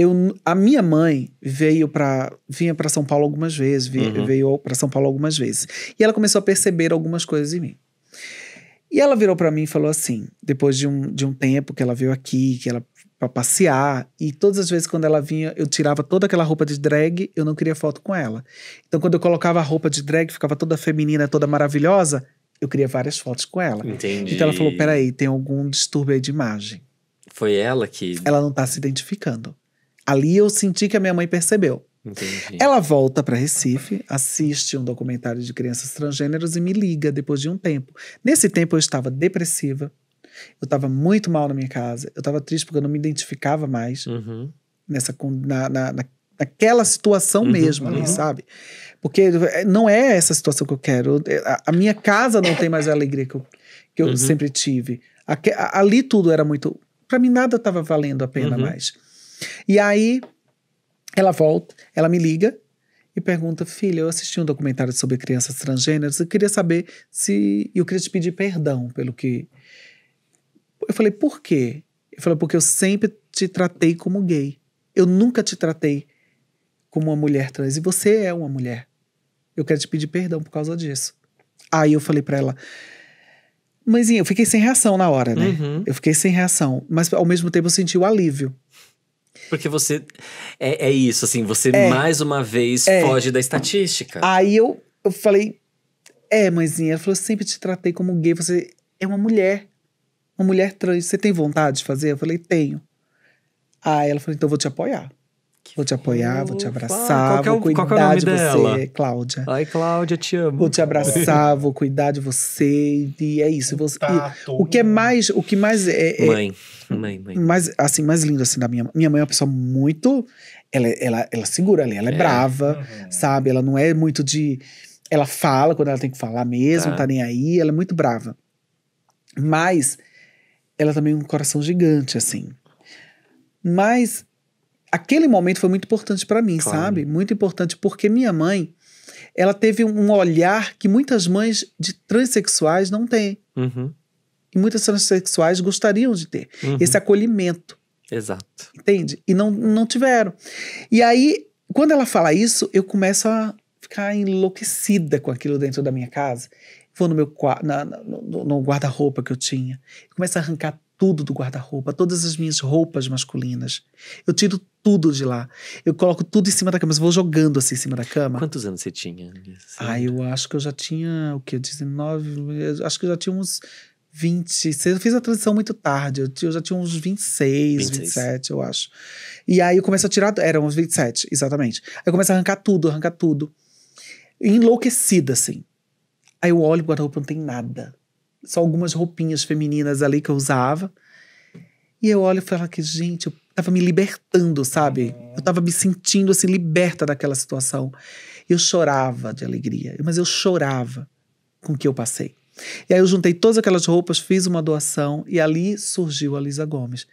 eu, a minha mãe veio para vinha para São Paulo algumas vezes, veio, uhum. veio para São Paulo algumas vezes. E ela começou a perceber algumas coisas em mim. E ela virou para mim e falou assim, depois de um, de um tempo que ela veio aqui, que ela para passear, e todas as vezes quando ela vinha, eu tirava toda aquela roupa de drag, eu não queria foto com ela. Então quando eu colocava a roupa de drag, ficava toda feminina, toda maravilhosa, eu queria várias fotos com ela. Entendi. Então ela falou: "Peraí, tem algum distúrbio aí de imagem". Foi ela que Ela não tá se identificando. Ali eu senti que a minha mãe percebeu. Entendi. Ela volta para Recife, assiste um documentário de crianças transgêneros e me liga depois de um tempo. Nesse tempo eu estava depressiva, eu estava muito mal na minha casa, eu estava triste porque eu não me identificava mais uhum. nessa, na, na, naquela situação uhum, mesmo ali, uhum. sabe? Porque eh, não é essa situação que eu quero. Eh, a, a minha casa não tem mais a alegria que eu, que eu uhum. sempre tive. A, a, ali tudo era muito. Para mim, nada estava valendo a pena uhum. mais. E aí ela volta, ela me liga e pergunta: Filha, eu assisti um documentário sobre crianças transgêneras e queria saber se. Eu queria te pedir perdão pelo que. Eu falei: Por quê? Ele falou: Porque eu sempre te tratei como gay. Eu nunca te tratei como uma mulher trans. E você é uma mulher. Eu quero te pedir perdão por causa disso. Aí eu falei para ela. Mas eu fiquei sem reação na hora, né? Uhum. Eu fiquei sem reação. Mas ao mesmo tempo eu senti o alívio. Porque você. É, é isso, assim, você é, mais uma vez é. foge da estatística. Aí eu, eu falei. É, mãezinha, ela falou: sempre te tratei como gay. Você é uma mulher. Uma mulher trans. Você tem vontade de fazer? Eu falei: tenho. Aí ela falou: então eu vou te apoiar. Vou te apoiar, vou te abraçar, ah, é o, vou cuidar é de dela? você, Cláudia. Ai, Cláudia, te amo. Vou te abraçar, vou cuidar de você. E é isso. Você, e, o que é mais. O que mais é. é mãe. Mãe, mãe. Mais assim, mais lindo, assim, da minha Minha mãe é uma pessoa muito. Ela, ela, ela segura ali, ela é, é. brava, uhum. sabe? Ela não é muito de. Ela fala quando ela tem que falar mesmo, tá, tá nem aí. Ela é muito brava. Mas ela também é um coração gigante, assim. Mas aquele momento foi muito importante para mim, claro. sabe? Muito importante porque minha mãe, ela teve um olhar que muitas mães de transexuais não têm. Uhum. E muitas transexuais gostariam de ter uhum. esse acolhimento. Exato. Entende? E não, não tiveram. E aí, quando ela fala isso, eu começo a ficar enlouquecida com aquilo dentro da minha casa. Vou no meu na, no, no guarda-roupa que eu tinha. Começo a arrancar tudo do guarda-roupa, todas as minhas roupas masculinas. Eu tiro tudo de lá. Eu coloco tudo em cima da cama, mas vou jogando assim em cima da cama. Quantos anos você tinha? Assim? Ah, eu acho que eu já tinha, o quê? 19, acho que eu já tinha uns 20. Eu fiz a transição muito tarde, eu, já tinha uns 26, 26, 27, eu acho. E aí eu começo a tirar, eram uns 27, exatamente. Aí eu começo a arrancar tudo, arrancar tudo. Enlouquecida, assim. Aí eu olho o guarda-roupa, não tem nada só algumas roupinhas femininas ali que eu usava. E eu olho e falo que, gente, eu tava me libertando, sabe? Eu tava me sentindo assim, liberta daquela situação. Eu chorava de alegria, mas eu chorava com o que eu passei. E aí eu juntei todas aquelas roupas, fiz uma doação e ali surgiu a Lisa Gomes.